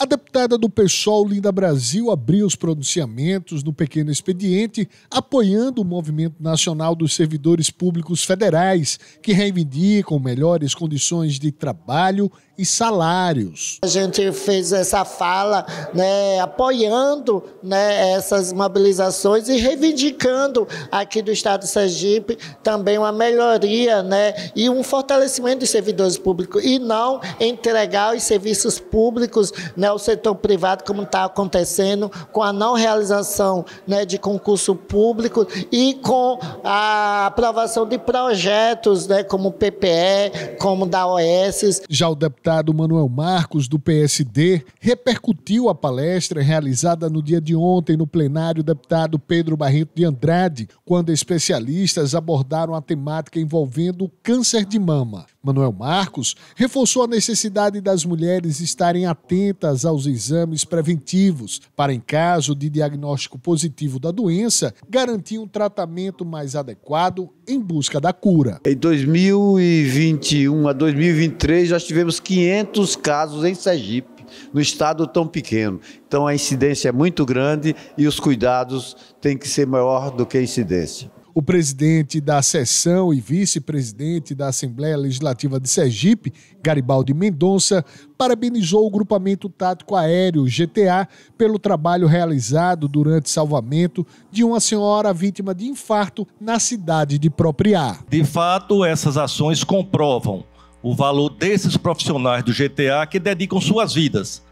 A deputada do PSOL, Linda Brasil, abriu os pronunciamentos no pequeno expediente, apoiando o Movimento Nacional dos Servidores Públicos Federais, que reivindicam melhores condições de trabalho e salários. A gente fez essa fala né, apoiando né, essas mobilizações e reivindicando aqui do Estado de Sergipe também uma melhoria né, e um fortalecimento dos servidores públicos e não entregar os serviços públicos né, é o setor privado, como está acontecendo, com a não realização né, de concurso público e com a aprovação de projetos, né, como o PPE, como da OS. Já o deputado Manuel Marcos, do PSD, repercutiu a palestra realizada no dia de ontem no plenário deputado Pedro Barreto de Andrade, quando especialistas abordaram a temática envolvendo o câncer de mama. Manuel Marcos reforçou a necessidade das mulheres estarem atentas aos exames preventivos, para, em caso de diagnóstico positivo da doença, garantir um tratamento mais adequado em busca da cura. Em 2021 a 2023, nós tivemos 500 casos em Sergipe no estado tão pequeno. Então a incidência é muito grande e os cuidados têm que ser maior do que a incidência o presidente da sessão e vice-presidente da Assembleia Legislativa de Sergipe, Garibaldi Mendonça, parabenizou o Grupamento Tático Aéreo, GTA, pelo trabalho realizado durante salvamento de uma senhora vítima de infarto na cidade de Propriá. De fato, essas ações comprovam o valor desses profissionais do GTA que dedicam suas vidas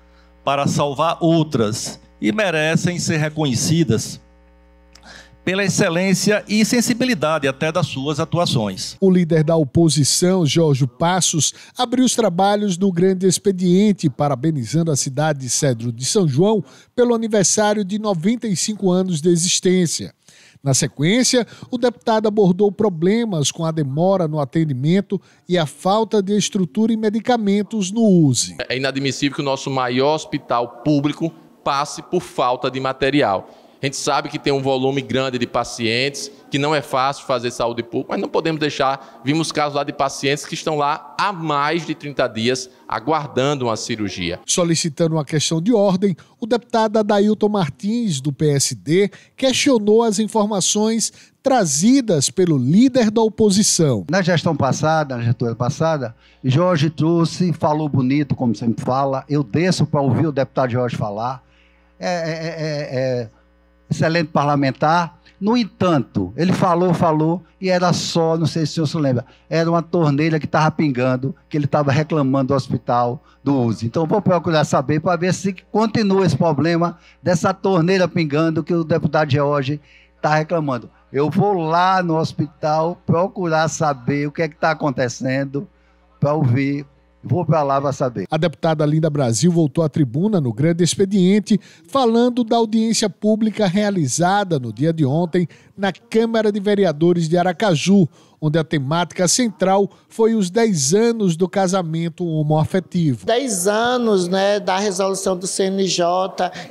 para salvar outras e merecem ser reconhecidas pela excelência e sensibilidade até das suas atuações. O líder da oposição, Jorge Passos, abriu os trabalhos do grande expediente, parabenizando a cidade de Cedro de São João pelo aniversário de 95 anos de existência. Na sequência, o deputado abordou problemas com a demora no atendimento e a falta de estrutura e medicamentos no USE. É inadmissível que o nosso maior hospital público passe por falta de material. A gente sabe que tem um volume grande de pacientes, que não é fácil fazer saúde pública, mas não podemos deixar. Vimos casos lá de pacientes que estão lá há mais de 30 dias aguardando uma cirurgia. Solicitando uma questão de ordem, o deputado Adailton Martins, do PSD, questionou as informações trazidas pelo líder da oposição. Na gestão passada, na gestão passada, Jorge trouxe, falou bonito, como sempre fala. Eu desço para ouvir o deputado Jorge falar. É, é, é, é, é excelente parlamentar. No entanto, ele falou, falou, e era só, não sei se o senhor se lembra, era uma torneira que estava pingando, que ele estava reclamando do hospital do uso. Então, vou procurar saber para ver se continua esse problema dessa torneira pingando que o deputado hoje está reclamando. Eu vou lá no hospital procurar saber o que é que está acontecendo para ouvir Vou para lá para saber. A deputada Linda Brasil voltou à tribuna no Grande Expediente, falando da audiência pública realizada no dia de ontem na Câmara de Vereadores de Aracaju onde a temática central foi os 10 anos do casamento homoafetivo. 10 anos né, da resolução do CNJ,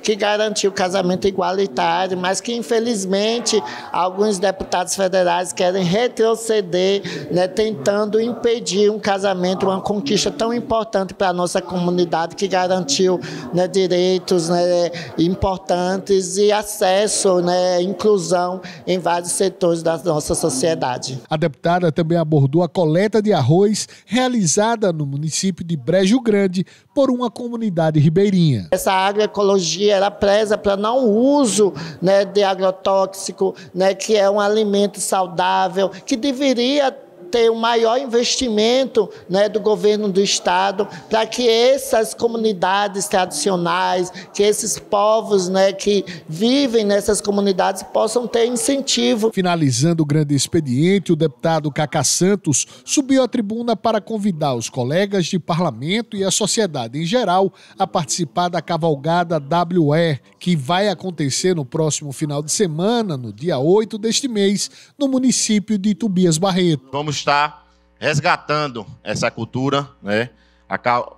que garantiu o casamento igualitário, mas que infelizmente alguns deputados federais querem retroceder, né, tentando impedir um casamento, uma conquista tão importante para a nossa comunidade, que garantiu né, direitos né, importantes e acesso, né, inclusão em vários setores da nossa sociedade. A deputada também abordou a coleta de arroz realizada no município de Brejo Grande por uma comunidade ribeirinha. Essa agroecologia era preza para não uso né, de agrotóxico, né, que é um alimento saudável, que deveria ter o um maior investimento né, do governo do Estado para que essas comunidades tradicionais, que esses povos né, que vivem nessas comunidades possam ter incentivo. Finalizando o grande expediente, o deputado Cacá Santos subiu à tribuna para convidar os colegas de parlamento e a sociedade em geral a participar da cavalgada WE, que vai acontecer no próximo final de semana, no dia 8 deste mês, no município de Tubias Barreto. Vamos está resgatando essa cultura, né?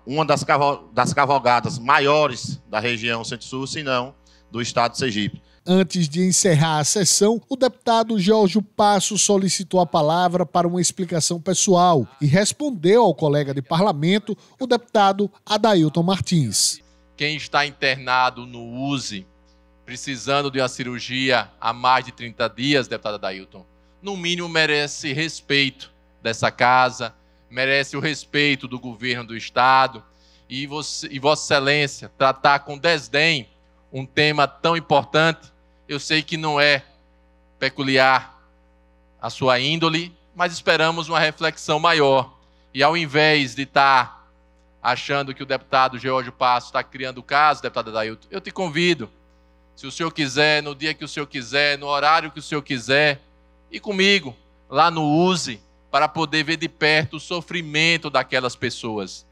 uma das, das cavalgadas maiores da região centro-sul, se não do estado de Sergipe. Antes de encerrar a sessão, o deputado Jorge Passo solicitou a palavra para uma explicação pessoal e respondeu ao colega de parlamento, o deputado Adailton Martins. Quem está internado no USE, precisando de uma cirurgia há mais de 30 dias, deputado Adailton, no mínimo merece respeito dessa casa, merece o respeito do governo do estado e, você, e Vossa Excelência tratar com desdém um tema tão importante. Eu sei que não é peculiar a sua índole, mas esperamos uma reflexão maior. E ao invés de estar tá achando que o deputado George Passo está criando o caso, deputado Adailton, eu te convido, se o senhor quiser, no dia que o senhor quiser, no horário que o senhor quiser, e comigo lá no Uze para poder ver de perto o sofrimento daquelas pessoas.